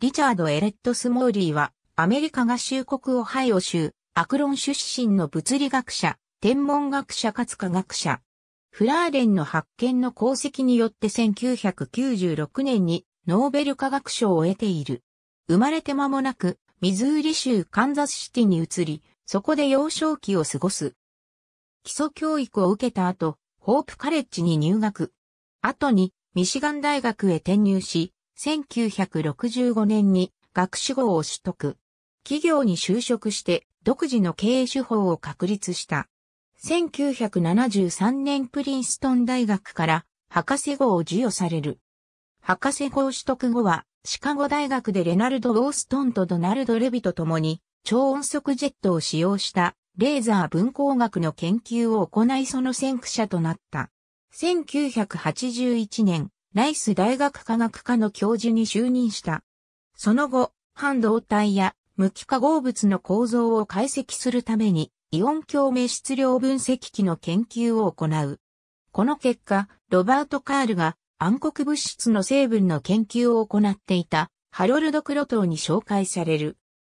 リチャード・エレット・スモーリーは、アメリカ合衆国オハイオ州、アクロン出身の物理学者、天文学者かつ科学者。フラーレンの発見の功績によって1996年にノーベル化学賞を得ている。生まれて間もなく、ミズーリ州カンザスシティに移り、そこで幼少期を過ごす。基礎教育を受けた後、ホープカレッジに入学。後に、ミシガン大学へ転入し、1965年に学士号を取得。企業に就職して独自の経営手法を確立した。1973年プリンストン大学から博士号を授与される。博士号取得後はシカゴ大学でレナルド・オーストンとドナルド・レビと共に超音速ジェットを使用したレーザー分光学の研究を行いその先駆者となった。1981年、ライス大学科学科の教授に就任した。その後、半導体や無機化合物の構造を解析するために、イオン共鳴質量分析器の研究を行う。この結果、ロバート・カールが暗黒物質の成分の研究を行っていたハロルド・クロトーに紹介される。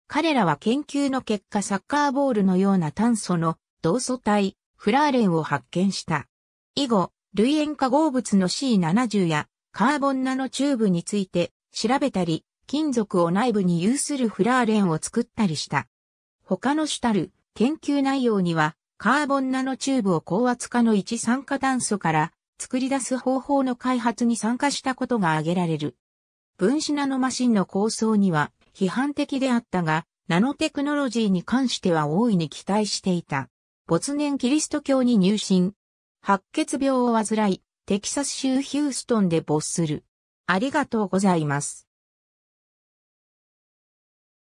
彼らは研究の結果サッカーボールのような炭素の同素体、フラーレンを発見した。以後、類塩化合物の C70 やカーボンナノチューブについて調べたり、金属を内部に有するフラーレンを作ったりした。他の主たる研究内容には、カーボンナノチューブを高圧化の一酸化炭素から作り出す方法の開発に参加したことが挙げられる。分子ナノマシンの構想には批判的であったが、ナノテクノロジーに関しては大いに期待していた。没年キリスト教に入信、白血病を患い、テキサス州ヒューストンで没する。ありがとうございます。